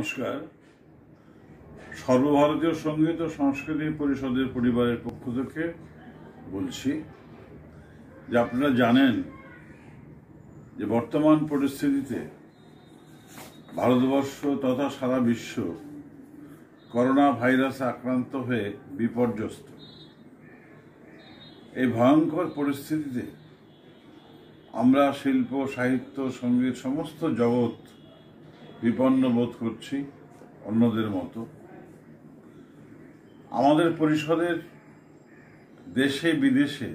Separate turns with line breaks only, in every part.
নমস্কার সর্বভারতীয় সঙ্গীত ও সংস্কৃতি পরিষদের পরিবারের পক্ষ থেকে বলছি যে আপনারা জানেন যে বর্তমান পরিস্থিতিতে ভারতবর্ষ তথা সারা বিশ্ব করোনা ভাইরাসে আক্রান্ত হয়ে বিপর্যস্ত এই ভয়ঙ্কর পরিস্থিতিতে আমরা শিল্প সাহিত্য সঙ্গীত সমস্ত জগৎ বিপন্ন বোধ করছি অন্যদের মতো আমাদের পরিষদের দেশে বিদেশে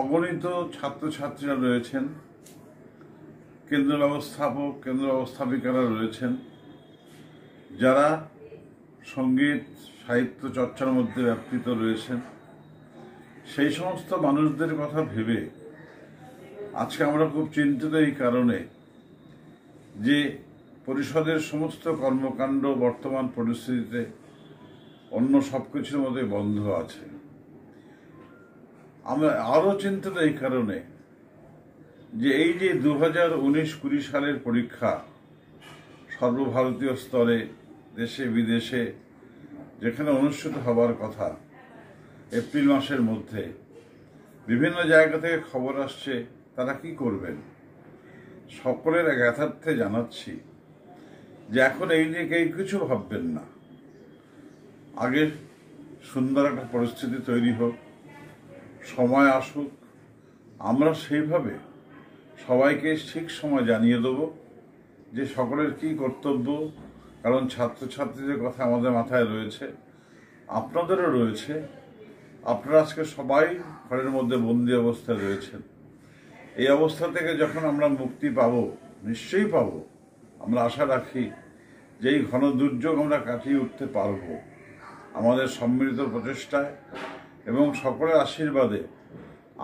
অগণিত ছাত্রছাত্রীরা রয়েছেন কেন্দ্র ব্যবস্থাপক কেন্দ্র ব্যবস্থাপিকারা রয়েছেন যারা সঙ্গীত সাহিত্য চর্চার মধ্যে ব্যাপৃত রয়েছেন সেই সমস্ত মানুষদের কথা ভেবে আজকে আমরা খুব চিন্তিত এই কারণে যে পরিষদের সমস্ত কর্মকাণ্ড বর্তমান পরিস্থিতিতে অন্য সব কিছুর মধ্যে বন্ধ আছে আমরা আরও চিন্তিত এই কারণে যে এই যে দু হাজার উনিশ কুড়ি সালের পরীক্ষা সর্বভারতীয় স্তরে দেশে বিদেশে যেখানে অনুষ্ঠিত হবার কথা এপ্রিল মাসের মধ্যে বিভিন্ন জায়গা থেকে খবর আসছে তারা কি করবেন সকলের এক জানাচ্ছি যে এখন এই নিয়ে কেউ কিছু ভাববেন না আগে সুন্দর একটা পরিস্থিতি তৈরি হোক সময় আসুক আমরা সেইভাবে সবাইকে ঠিক সময় জানিয়ে দেব যে সকলের কি কর্তব্য কারণ ছাত্রছাত্রীদের কথা আমাদের মাথায় রয়েছে আপনাদেরও রয়েছে আপনারা আজকে সবাই ঘরের মধ্যে বন্দি অবস্থায় রয়েছেন এই অবস্থা থেকে যখন আমরা মুক্তি পাব নিশ্চয়ই পাব আমরা আশা রাখি যেই ঘন দুর্যোগ আমরা কাটিয়ে উঠতে পারব আমাদের সম্মিলিত প্রচেষ্টায় এবং সকলের আশীর্বাদে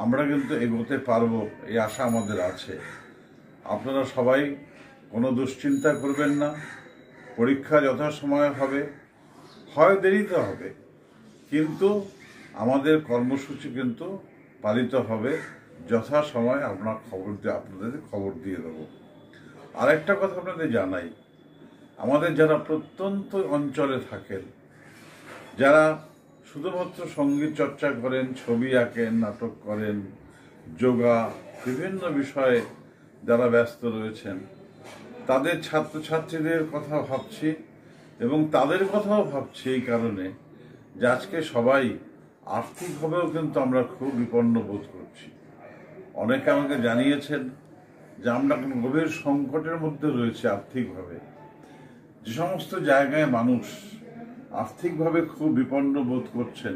আমরা কিন্তু এগোতে পারব এই আশা আমাদের আছে আপনারা সবাই কোনো দুশ্চিন্তা করবেন না পরীক্ষা যথাসময়ে হবে হয় দেরিতে হবে কিন্তু আমাদের কর্মসূচি কিন্তু পালিত হবে যথাসময় আমরা খবর দিয়ে আপনাদের খবর দিয়ে দেবো আরেকটা কথা আপনাদের জানাই আমাদের যারা প্রত্যন্ত অঞ্চলে থাকেন যারা শুধুমাত্র সঙ্গীত চর্চা করেন ছবি আঁকেন নাটক করেন যোগা বিভিন্ন বিষয়ে যারা ব্যস্ত রয়েছেন তাদের ছাত্রছাত্রীদের কথা ভাবছি এবং তাদের কথাও ভাবছি এই কারণে যে আজকে সবাই আর্থিকভাবেও কিন্তু আমরা খুব বিপন্ন বোধ করছি অনেকে আমাকে জানিয়েছেন যে আমরা গভীর সংকটের মধ্যে রয়েছে আর্থিকভাবে যে সমস্ত জায়গায় মানুষ আর্থিকভাবে খুব বিপন্ন বোধ করছেন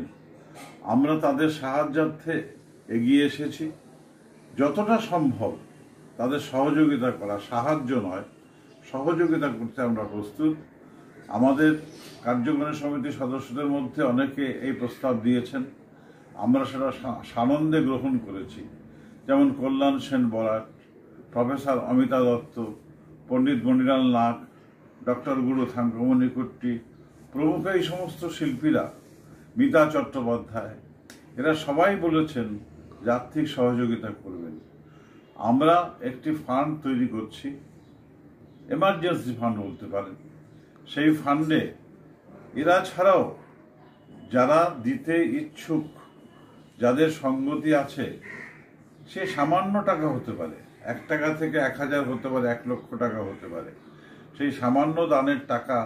আমরা তাদের সাহায্যার্থে এগিয়ে এসেছি যতটা সম্ভব তাদের সহযোগিতা করা সাহায্য নয় সহযোগিতা করতে আমরা প্রস্তুত আমাদের কার্যকরী সমিতির সদস্যদের মধ্যে অনেকে এই প্রস্তাব দিয়েছেন আমরা সেটা সানন্দে গ্রহণ করেছি যেমন কল্যাণ সেন বরাট প্রফেসর অমিতা দত্ত পণ্ডিত মণিলাল নাথ ডক্টর গুরু থাঙ্গমণি প্রমুখ এই সমস্ত শিল্পীরা মিতা চট্টোপাধ্যায় এরা সবাই বলেছেন যে আর্থিক সহযোগিতা করবেন আমরা একটি ফান্ড তৈরি করছি এমার্জেন্সি ফান্ড বলতে পারেন সেই ফান্ডে এরা ছাড়াও যারা দিতে ইচ্ছুক যাদের সঙ্গতি আছে সে সামান্য টাকা হতে পারে এক টাকা থেকে এক হাজার হতে পারে এক লক্ষ টাকা হতে পারে সেই সামান্য দানের টাকা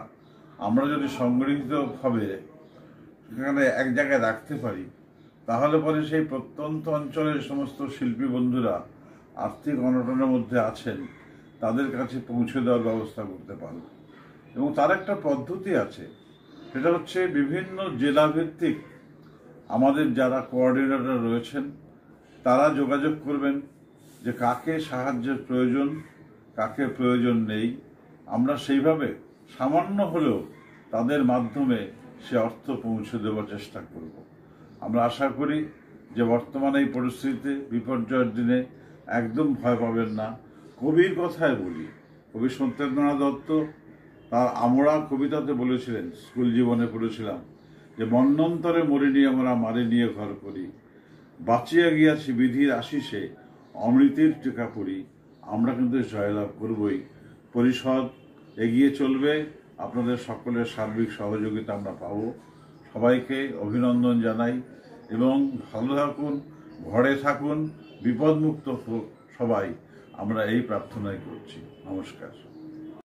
আমরা যদি সংগৃহীতভাবে সেখানে এক জায়গায় রাখতে পারি তাহলে পরে সেই প্রত্যন্ত অঞ্চলের সমস্ত শিল্পী বন্ধুরা আর্থিক অনটনের মধ্যে আছেন তাদের কাছে পৌঁছে দেওয়ার ব্যবস্থা করতে পারব এবং তার একটা পদ্ধতি আছে সেটা হচ্ছে বিভিন্ন জেলাভিত্তিক আমাদের যারা কোঅর্ডিনেটর রয়েছেন তারা যোগাযোগ করবেন যে কাকে সাহায্যের প্রয়োজন কাকে প্রয়োজন নেই আমরা সেইভাবে সামান্য হলেও তাদের মাধ্যমে সে অর্থ পৌঁছে দেওয়ার চেষ্টা করব আমরা আশা করি যে বর্তমানে এই পরিস্থিতিতে বিপর্যয়ের দিনে একদম ভয় পাবেন না কবির কথায় বলি কবি সত্যেন্দ্রনাথ দত্ত তার আমরা কবিতাতে বলেছিলেন স্কুল জীবনে পড়েছিলাম যে মন্নন্তরে মরিনি আমরা মারি নিয়ে ঘর করি বাঁচিয়া গিয়াছি বিধির আশিসে অমৃতের টিকা পড়ি আমরা কিন্তু জয়লাভ করবই পরিষদ এগিয়ে চলবে আপনাদের সকলের সার্বিক সহযোগিতা আমরা পাব সবাইকে অভিনন্দন জানাই এবং ভালো থাকুন ঘরে থাকুন বিপদমুক্ত হোক সবাই আমরা এই প্রার্থনাই করছি নমস্কার